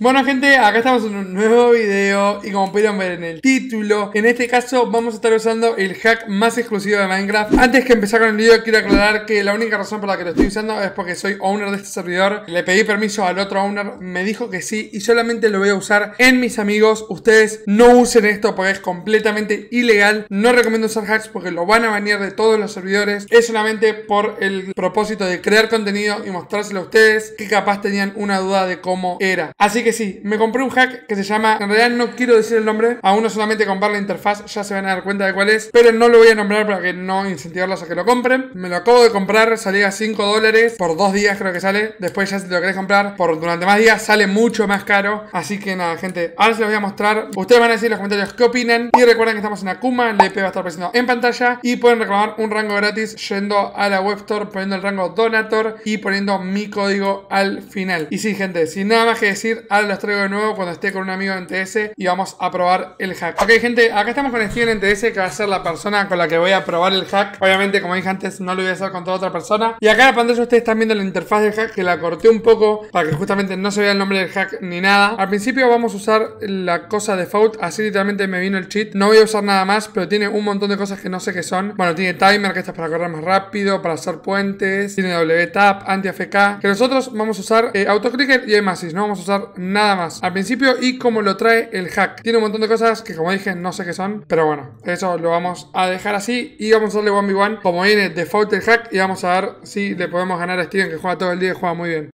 Bueno gente, acá estamos en un nuevo video y como pudieron ver en el título, en este caso vamos a estar usando el hack más exclusivo de Minecraft. Antes que empezar con el video quiero aclarar que la única razón por la que lo estoy usando es porque soy owner de este servidor. Le pedí permiso al otro owner, me dijo que sí y solamente lo voy a usar en mis amigos. Ustedes no usen esto porque es completamente ilegal. No recomiendo usar hacks porque lo van a banear de todos los servidores. Es solamente por el propósito de crear contenido y mostrárselo a ustedes que capaz tenían una duda de cómo era. Así que que sí, me compré un hack que se llama, en realidad no quiero decir el nombre, a uno solamente comprar la interfaz ya se van a dar cuenta de cuál es, pero no lo voy a nombrar para que no incentivarlos a que lo compren. Me lo acabo de comprar, salía a 5 dólares por dos días creo que sale, después ya si lo querés comprar por durante más días sale mucho más caro, así que nada gente, ahora se los voy a mostrar, ustedes van a decir en los comentarios qué opinan y recuerden que estamos en Akuma, el IP va a estar apareciendo en pantalla y pueden reclamar un rango gratis yendo a la web store, poniendo el rango Donator y poniendo mi código al final. Y sí gente, sin nada más que decir, a los traigo de nuevo cuando esté con un amigo en TS y vamos a probar el hack. Ok, gente, acá estamos con Steven en TS, que va a ser la persona con la que voy a probar el hack. Obviamente, como dije antes, no lo voy a hacer con toda otra persona. Y acá en la pantalla ustedes están viendo la interfaz del hack, que la corté un poco para que justamente no se vea el nombre del hack ni nada. Al principio vamos a usar la cosa default, así literalmente me vino el cheat. No voy a usar nada más, pero tiene un montón de cosas que no sé qué son. Bueno, tiene timer, que está para correr más rápido, para hacer puentes, tiene WTAP, anti-AFK, que nosotros vamos a usar eh, autoclicker y Emasis, no vamos a usar nada más. Al principio y como lo trae el hack. Tiene un montón de cosas que como dije no sé qué son, pero bueno, eso lo vamos a dejar así y vamos a darle 1v1 como viene default el hack y vamos a ver si le podemos ganar a Steven que juega todo el día y juega muy bien.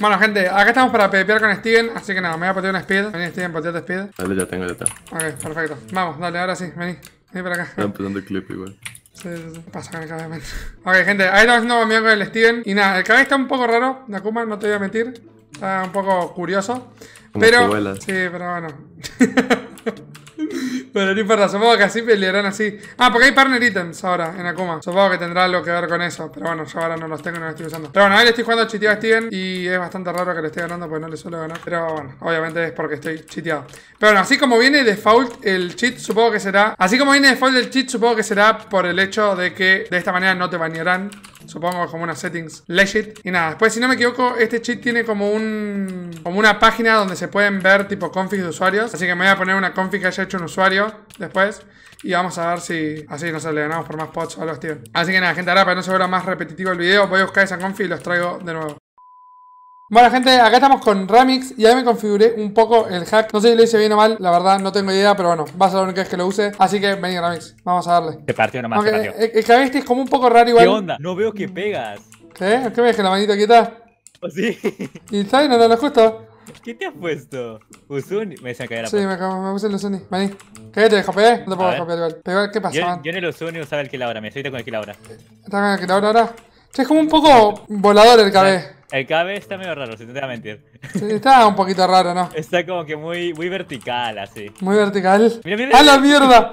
Bueno, gente, acá estamos para pepear con Steven, así que nada, me voy a patear una speed. Vení, Steven, pateate speed. Dale, ya tengo, ya está. Ok, perfecto. Vamos, dale, ahora sí, vení. Vení para acá. Está empezando el clip igual. Sí, Pasa con el ok, gente, ahí estamos haciendo con el Steven. Y nada, el cabello está un poco raro, Nakuma, no te voy a mentir. Está ah, un poco curioso. pero. Sí, pero bueno. pero no importa, supongo que así pelearán así. Ah, porque hay partner items ahora en Akuma. Supongo que tendrá algo que ver con eso. Pero bueno, yo ahora no los tengo no los estoy usando. Pero bueno, ahí le estoy jugando chiteado a Steven. Y es bastante raro que le esté ganando porque no le suelo ganar. Pero bueno, obviamente es porque estoy chiteado. Pero bueno, así como viene default el cheat, supongo que será. Así como viene default el cheat, supongo que será por el hecho de que de esta manera no te bañarán supongo, como unas settings legit. Y nada, después si no me equivoco, este cheat tiene como un como una página donde se pueden ver tipo configs de usuarios. Así que me voy a poner una config que haya hecho un usuario después. Y vamos a ver si así, no sé, le ganamos por más pods o algo, así. Así que nada, gente, ahora para no se más repetitivo el video, voy a buscar esa config y los traigo de nuevo. Bueno gente, acá estamos con Ramix y ahí me configuré un poco el hack No sé si lo hice bien o mal, la verdad no tengo idea Pero bueno, va a ser la única vez que lo use Así que vení Ramix, vamos a darle Te partió nomás, El, es como un poco raro igual ¿Qué onda? No veo que pegas ¿Qué? ¿Qué me ¿Que la manito quieta? Oh, sí ¿Y sabes? no te lo justo? ¿Qué te has puesto? ¿Usuni? Me que caer la Sí, me, me, puse el Usuni Vení ¿Qué? ¿Te pegar? No te puedo copiar igual igual, ¿qué pasa? Yo, no yo en el Usuni usaba el kill me estoy con el ¿Estás con el ahora es como un poco volador el cabello el KB está medio raro, si te voy a mentir. Sí, está un poquito raro, ¿no? Está como que muy, muy vertical, así. Muy vertical. Mira, mira, ¡A la mierda!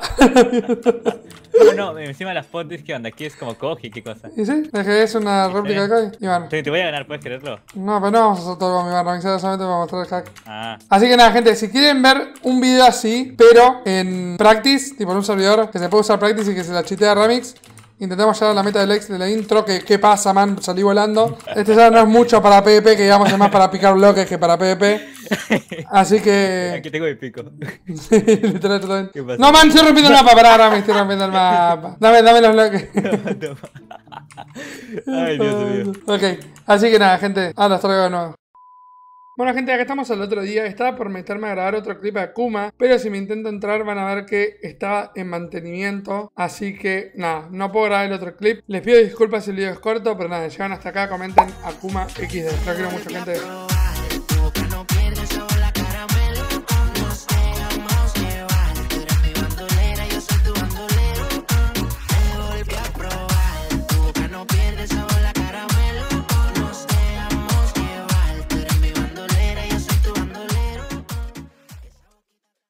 no, encima las fotos, que onda? Aquí es como Koji, ¿qué cosa? ¿Y sí? Es una réplica de Koji. Iván. Te, te voy a ganar, ¿puedes creerlo? No, pero no vamos a hacer todo con mi barra, solamente para mostrar el hack. Ah. Así que nada, gente, si quieren ver un video así, pero en Practice, tipo en un servidor, que se puede usar Practice y que se la chitea Remix, Intentamos llegar a la meta del ex de la intro, que qué pasa, man, salí volando. Este ya no es mucho para PvP, que digamos es más para picar bloques que para PvP. Así que. Aquí tengo mi pico. sí, No, man, estoy rompiendo el mapa, pará, ahora me estoy rompiendo el mapa. Dame, dame los bloques. Ay, Dios mío. Ok, así que nada, gente. Ahora hasta luego de nuevo. Bueno gente, acá estamos al otro día, estaba por meterme a grabar otro clip de Akuma, pero si me intento entrar van a ver que estaba en mantenimiento, así que nada, no puedo grabar el otro clip. Les pido disculpas si el video es corto, pero nada, llegan hasta acá, comenten Akuma XD. Lo quiero mucha gente.